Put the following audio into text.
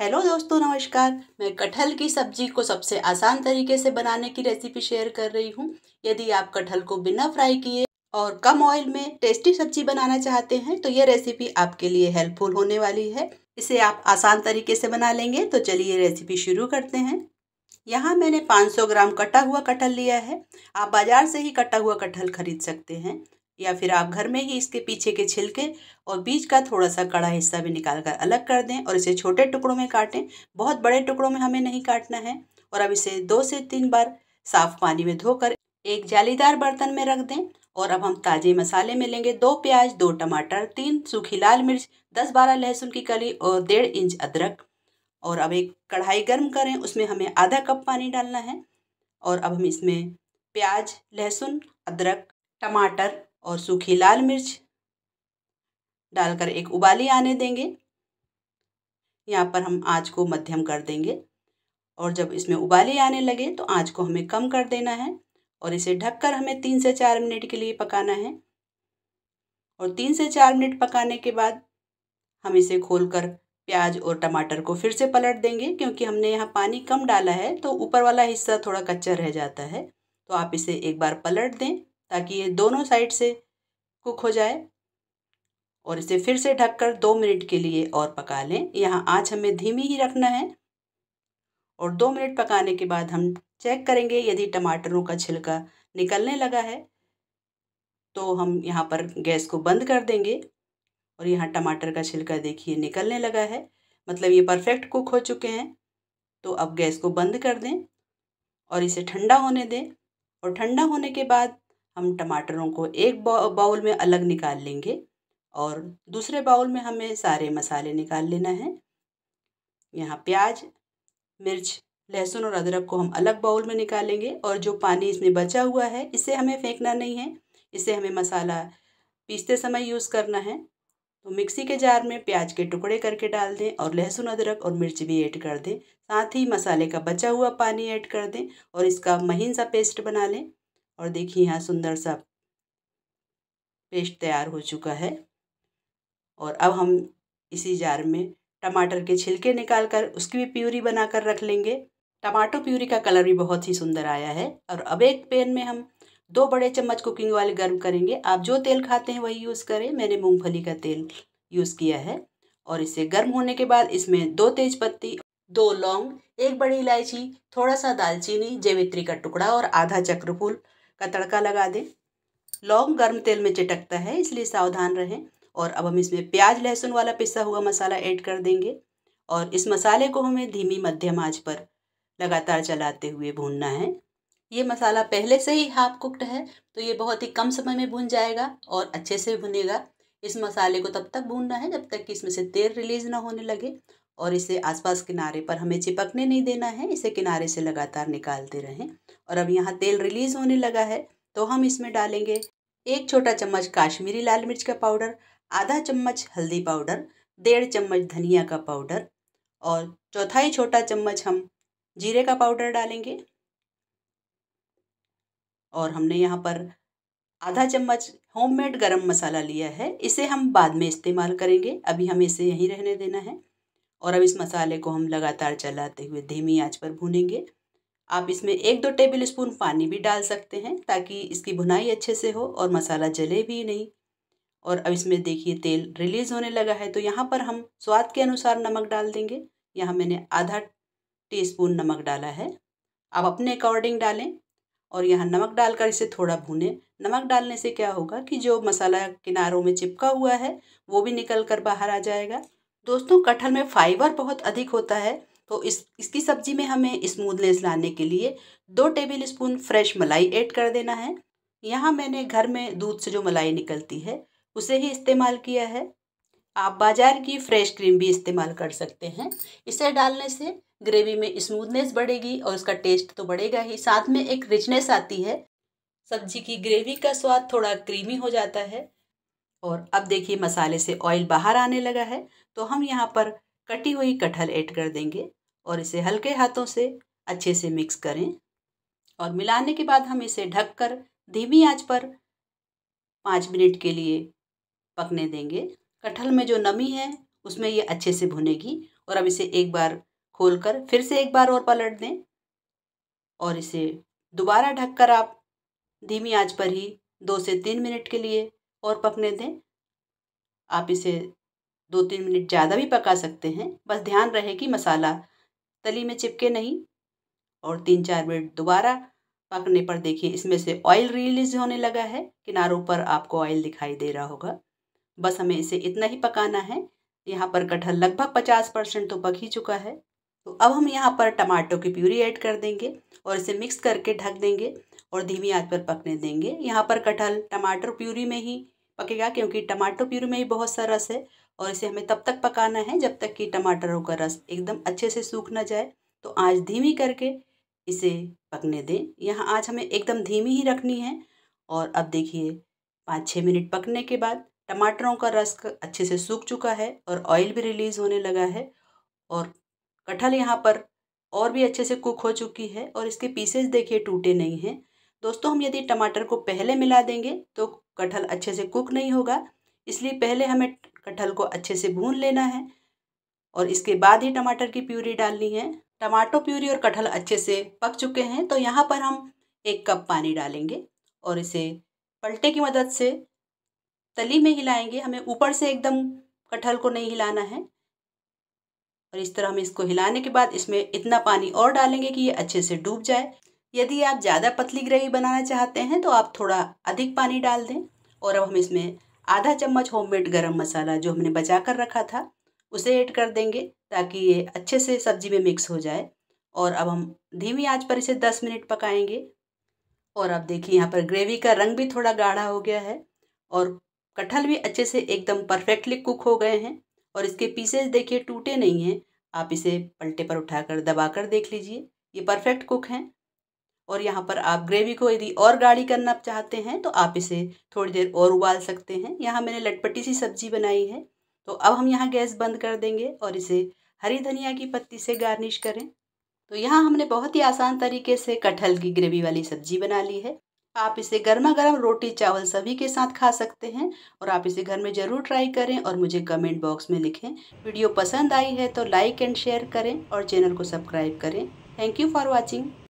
hello दोस्तों नमस्कार मैं कटहल की सब्जी को सबसे आसान तरीके से बनाने की रेसिपी शेयर कर रही हूँ यदि आप कटहल को बिना फ्राई किए और कम ऑयल में टेस्टी सब्जी बनाना चाहते हैं तो ये रेसिपी आपके लिए हेल्पफुल होने वाली है इसे आप आसान तरीके से बना लेंगे तो चलिए रेसिपी शुरू करते हैं यहाँ मैंने 500 ग्राम कटा हुआ कटहल लिया है आप बाज़ार से ही कटा हुआ कटहल खरीद सकते हैं या फिर आप घर में ही इसके पीछे के छिलके और बीज का थोड़ा सा कड़ा हिस्सा भी निकाल कर अलग कर दें और इसे छोटे टुकड़ों में काटें बहुत बड़े टुकड़ों में हमें नहीं काटना है और अब इसे दो से तीन बार साफ पानी में धोकर एक जालीदार बर्तन में रख दें और अब हम ताज़े मसाले में लेंगे दो प्याज दो टमाटर तीन सूखी लाल मिर्च दस बारह लहसुन की कली और डेढ़ इंच अदरक और अब एक कढ़ाई गर्म करें उसमें हमें आधा कप पानी डालना है और अब हम इसमें प्याज लहसुन अदरक टमाटर और सूखी लाल मिर्च डालकर एक उबाली आने देंगे यहाँ पर हम आँच को मध्यम कर देंगे और जब इसमें उबाली आने लगे तो आँच को हमें कम कर देना है और इसे ढककर हमें तीन से चार मिनट के लिए पकाना है और तीन से चार मिनट पकाने के बाद हम इसे खोलकर प्याज और टमाटर को फिर से पलट देंगे क्योंकि हमने यहाँ पानी कम डाला है तो ऊपर वाला हिस्सा थोड़ा कच्चा रह जाता है तो आप इसे एक बार पलट दें ताकि ये दोनों साइड से कुक हो जाए और इसे फिर से ढककर दो मिनट के लिए और पका लें यहाँ आँच हमें धीमी ही रखना है और दो मिनट पकाने के बाद हम चेक करेंगे यदि टमाटरों का छिलका निकलने लगा है तो हम यहाँ पर गैस को बंद कर देंगे और यहाँ टमाटर का छिलका देखिए निकलने लगा है मतलब ये परफेक्ट कुक हो चुके हैं तो अब गैस को बंद कर दें और इसे ठंडा होने दें और ठंडा होने के बाद हम टमाटरों को एक बाउल में अलग निकाल लेंगे और दूसरे बाउल में हमें सारे मसाले निकाल लेना है यहाँ प्याज मिर्च लहसुन और अदरक को हम अलग बाउल में निकालेंगे और जो पानी इसमें बचा हुआ है इसे हमें फेंकना नहीं है इसे हमें मसाला पीसते समय यूज़ करना है तो मिक्सी के जार में प्याज के टुकड़े करके डाल दें और लहसुन अदरक और मिर्च भी ऐड कर दें साथ ही मसाले का बचा हुआ पानी ऐड कर दें और इसका महीन सा पेस्ट बना लें और देखिए यहाँ सुंदर सा पेस्ट तैयार हो चुका है और अब हम इसी जार में टमाटर के छिलके निकाल कर उसकी भी प्यूरी बना कर रख लेंगे टमाटो प्यूरी का कलर भी बहुत ही सुंदर आया है और अब एक पैन में हम दो बड़े चम्मच कुकिंग ऑयल गर्म करेंगे आप जो तेल खाते हैं वही यूज़ करें मैंने मूंगफली का तेल यूज़ किया है और इसे गर्म होने के बाद इसमें दो तेज पत्ती दो लौंग एक बड़ी इलायची थोड़ा सा दालचीनी जेवित्री का टुकड़ा और आधा चक्रफूल का तड़का लगा दें लौंग गर्म तेल में चटकता है इसलिए सावधान रहें और अब हम इसमें प्याज लहसुन वाला पिसा हुआ मसाला ऐड कर देंगे और इस मसाले को हमें धीमी मध्यम आंच पर लगातार चलाते हुए भूनना है ये मसाला पहले से ही हाफ कुकड है तो ये बहुत ही कम समय में भून जाएगा और अच्छे से भुनेगा इस मसाले को तब तक भूनना है जब तक कि इसमें से तेल रिलीज ना होने लगे और इसे आसपास किनारे पर हमें चिपकने नहीं देना है इसे किनारे से लगातार निकालते रहें और अब यहाँ तेल रिलीज़ होने लगा है तो हम इसमें डालेंगे एक छोटा चम्मच काश्मीरी लाल मिर्च का पाउडर आधा चम्मच हल्दी पाउडर डेढ़ चम्मच धनिया का पाउडर और चौथाई छोटा चम्मच हम जीरे का पाउडर डालेंगे और हमने यहाँ पर आधा चम्मच होममेड गरम मसाला लिया है इसे हम बाद में इस्तेमाल करेंगे अभी हमें इसे यहीं रहने देना है और अब इस मसाले को हम लगातार चलाते हुए धीमी आंच पर भूनेंगे आप इसमें एक दो टेबल स्पून पानी भी डाल सकते हैं ताकि इसकी भुनाई अच्छे से हो और मसाला जले भी नहीं और अब इसमें देखिए तेल रिलीज़ होने लगा है तो यहाँ पर हम स्वाद के अनुसार नमक डाल देंगे यहाँ मैंने आधा टीस्पून नमक डाला है आप अपने अकॉर्डिंग डालें और यहाँ नमक डालकर इसे थोड़ा भूनें नमक डालने से क्या होगा कि जो मसाला किनारों में चिपका हुआ है वो भी निकल कर बाहर आ जाएगा दोस्तों कटहल में फाइबर बहुत अधिक होता है तो इस इसकी सब्जी में हमें स्मूथनेस लाने के लिए दो टेबल स्पून फ्रेश मलाई ऐड कर देना है यहाँ मैंने घर में दूध से जो मलाई निकलती है उसे ही इस्तेमाल किया है आप बाजार की फ्रेश क्रीम भी इस्तेमाल कर सकते हैं इसे डालने से ग्रेवी में स्मूथनेस बढ़ेगी और उसका टेस्ट तो बढ़ेगा ही साथ में एक रिचनेस आती है सब्जी की ग्रेवी का स्वाद थोड़ा क्रीमी हो जाता है और अब देखिए मसाले से ऑयल बाहर आने लगा है तो हम यहाँ पर कटी हुई कटहल ऐड कर देंगे और इसे हल्के हाथों से अच्छे से मिक्स करें और मिलाने के बाद हम इसे ढककर धीमी आंच पर पाँच मिनट के लिए पकने देंगे कटहल में जो नमी है उसमें ये अच्छे से भुनेगी और अब इसे एक बार खोलकर फिर से एक बार और पलट दें और इसे दोबारा ढककर आप धीमी आंच पर ही दो से तीन मिनट के लिए और पकने दें आप इसे दो तीन मिनट ज़्यादा भी पका सकते हैं बस ध्यान रहे कि मसाला तली में चिपके नहीं और तीन चार मिनट दोबारा पकने पर देखिए इसमें से ऑयल रिलीज होने लगा है किनारों पर आपको ऑयल दिखाई दे रहा होगा बस हमें इसे इतना ही पकाना है यहाँ पर कटहल लगभग पचास परसेंट तो पक ही चुका है तो अब हम यहाँ पर टमाटो की प्यूरी ऐड कर देंगे और इसे मिक्स करके ढक देंगे और धीमी आंच पर पकने देंगे यहाँ पर कटहल टमाटर प्यूरी में ही पकेगा क्योंकि टमाटो प्यूरी में ही बहुत सा रस है और इसे हमें तब तक पकाना है जब तक कि टमाटरों का रस एकदम अच्छे से सूख ना जाए तो आँच धीमी करके इसे पकने दें यहाँ आँच हमें एकदम धीमी ही रखनी है और अब देखिए पाँच छः मिनट पकने के बाद टमाटरों का रस अच्छे से सूख चुका है और ऑयल भी रिलीज़ होने लगा है और कटहल यहाँ पर और भी अच्छे से कुक हो चुकी है और इसके पीसेस देखिए टूटे नहीं हैं दोस्तों हम यदि टमाटर को पहले मिला देंगे तो कटहल अच्छे से कुक नहीं होगा इसलिए पहले हमें कटहल को अच्छे से भून लेना है और इसके बाद ही टमाटर की प्यूरी डालनी है टमाटो प्यूरी और कटहल अच्छे से पक चुके हैं तो यहाँ पर हम एक कप पानी डालेंगे और इसे पलटे की मदद से तली में हिलाएंगे हमें ऊपर से एकदम कटहल को नहीं हिलाना है और इस तरह हम इसको हिलाने के बाद इसमें इतना पानी और डालेंगे कि ये अच्छे से डूब जाए यदि आप ज़्यादा पतली ग्रेवी बनाना चाहते हैं तो आप थोड़ा अधिक पानी डाल दें और अब हम इसमें आधा चम्मच होममेड गरम मसाला जो हमने बचा कर रखा था उसे ऐड कर देंगे ताकि ये अच्छे से सब्जी में मिक्स हो जाए और अब हम धीमी आंच पर इसे दस मिनट पकाएंगे और अब देखिए यहाँ पर ग्रेवी का रंग भी थोड़ा गाढ़ा हो गया है और कटहल भी अच्छे से एकदम परफेक्टली कुक हो गए हैं और इसके पीसेस देखिए टूटे नहीं हैं आप इसे पलटे पर उठाकर दबाकर देख लीजिए ये परफेक्ट कुक हैं और यहाँ पर आप ग्रेवी को यदि और गाढ़ी करना चाहते हैं तो आप इसे थोड़ी देर और उबाल सकते हैं यहाँ मैंने लटपटी सी सब्जी बनाई है तो अब हम यहाँ गैस बंद कर देंगे और इसे हरी धनिया की पत्ती से गार्निश करें तो यहाँ हमने बहुत ही आसान तरीके से कटहल की ग्रेवी वाली सब्जी बना ली है आप इसे गर्मा गर्म रोटी चावल सभी के साथ खा सकते हैं और आप इसे घर में ज़रूर ट्राई करें और मुझे कमेंट बॉक्स में लिखें वीडियो पसंद आई है तो लाइक एंड शेयर करें और चैनल को सब्सक्राइब करें थैंक यू फॉर वॉचिंग